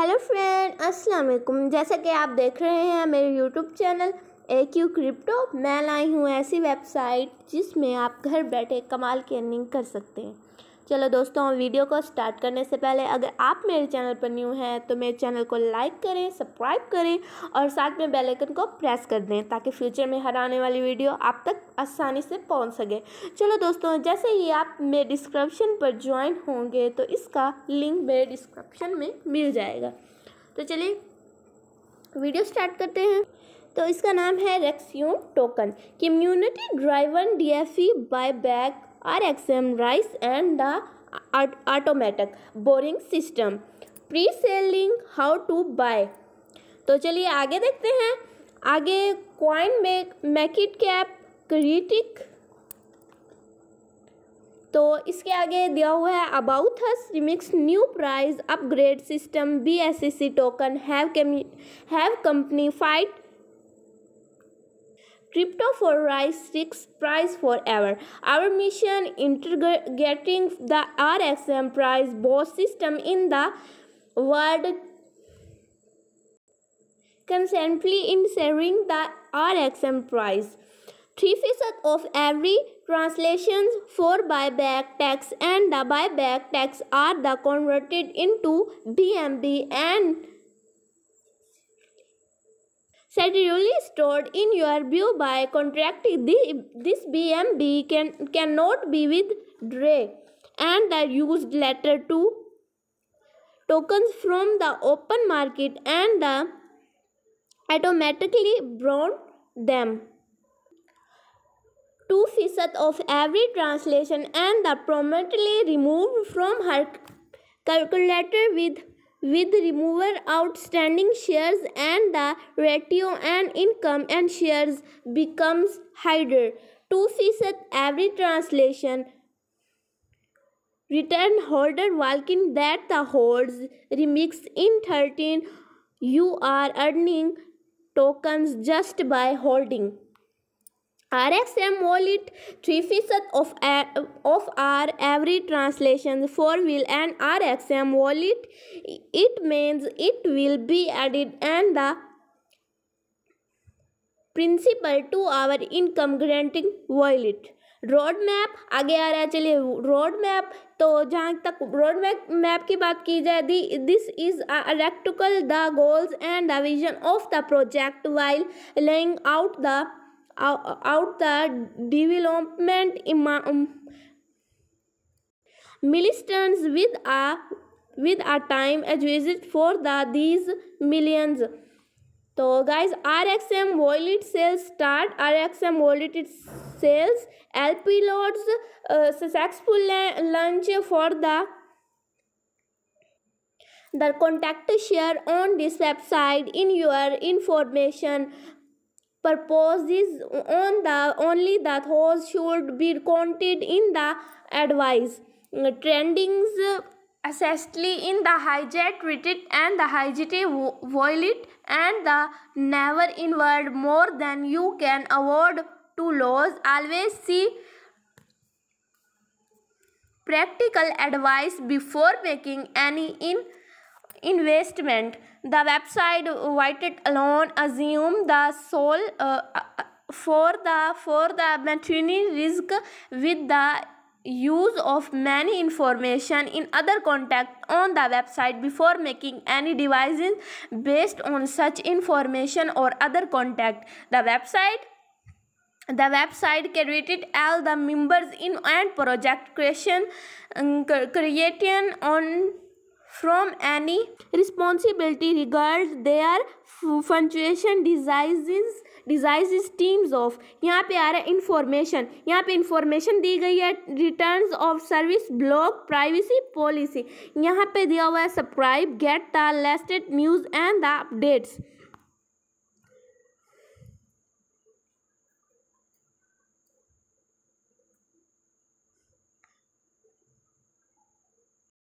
Hello friend अस्सलाम वालेकुम जैसा कि आप देख रहे हैं मेरे YouTube channel A Q crypto मैं लाई हूँ ऐसी वेबसाइट जिसमें आप घर बैठे कमाल की अर्निंग कर सकते हैं चलो दोस्तों वीडियो को स्टार्ट करने से पहले अगर आप मेरे चैनल पर न्यू हैं तो मेरे चैनल को लाइक करें सब्सक्राइब करें और साथ में बेल आइकन को प्रेस कर दें ताकि फ्यूचर में हर आने वाली वीडियो आप तक आसानी से पहुंच सके चलो दोस्तों जैसे ही आप मेरे डिस्क्रिप्शन पर ज्वाइन होंगे तो इसका लिंक मेरे डिस्क्रिप्शन में मिल जाएगा तो चलिए वीडियो स्टार्ट करते हैं तो इसका नाम है Rexio token community driven D F E buyback XM rise and the automatic burning system pre selling how to buy तो चलिए आगे देखते हैं आगे coin make market cap critic तो इसके आगे दिया हुआ है about us remix new price upgrade system B S C token have have company fight crypto for rise six price forever our mission integrating the rsm price both system in the world constantly in the rxm price 3% of every translations for buyback tax and the buyback tax are the converted into bnb and Steadily stored in your view by contract, the, this BMB can, cannot be withdrawn and are used later to tokens from the open market and the automatically brought them. 2% of every translation and the permanently removed from her calculator with with remover outstanding shares and the ratio and income and shares becomes higher. To see such every translation, return holder walking that the holds remix in 13 you are earning tokens just by holding. R X M wallet three फीसद of R every translation four wheel and R X M wallet it means it will be added and the principal to our income granting wallet road map आगे आ रहा है चलिए road map तो जहाँ तक road map की बात की जाए the this is article the goals and the vision of the project while laying out the out the development milestons with a with a time adjusted for the these millions तो guys R X M wallet sales start R X M wallet sales L P loads successful launch for the the contact share on this website in your information purposes on the only the those should be counted in the advice trendings uh, especially in the hijacked treated and the hygiene violet and the never involved more than you can award to laws always see practical advice before making any in investment. The website Whited alone assume the sole uh, uh, for the for the maintaining risk with the use of many information in other contact on the website before making any devices based on such information or other contact the website the website created all the members in and project creation um, creation on from any responsibility regard their fluctuation diseases diseases teams of यहाँ पे आ रहा है information यहाँ पे information दी गई है return of service block privacy policy यहाँ पे दिया हुआ है subscribe get the latest news and the updates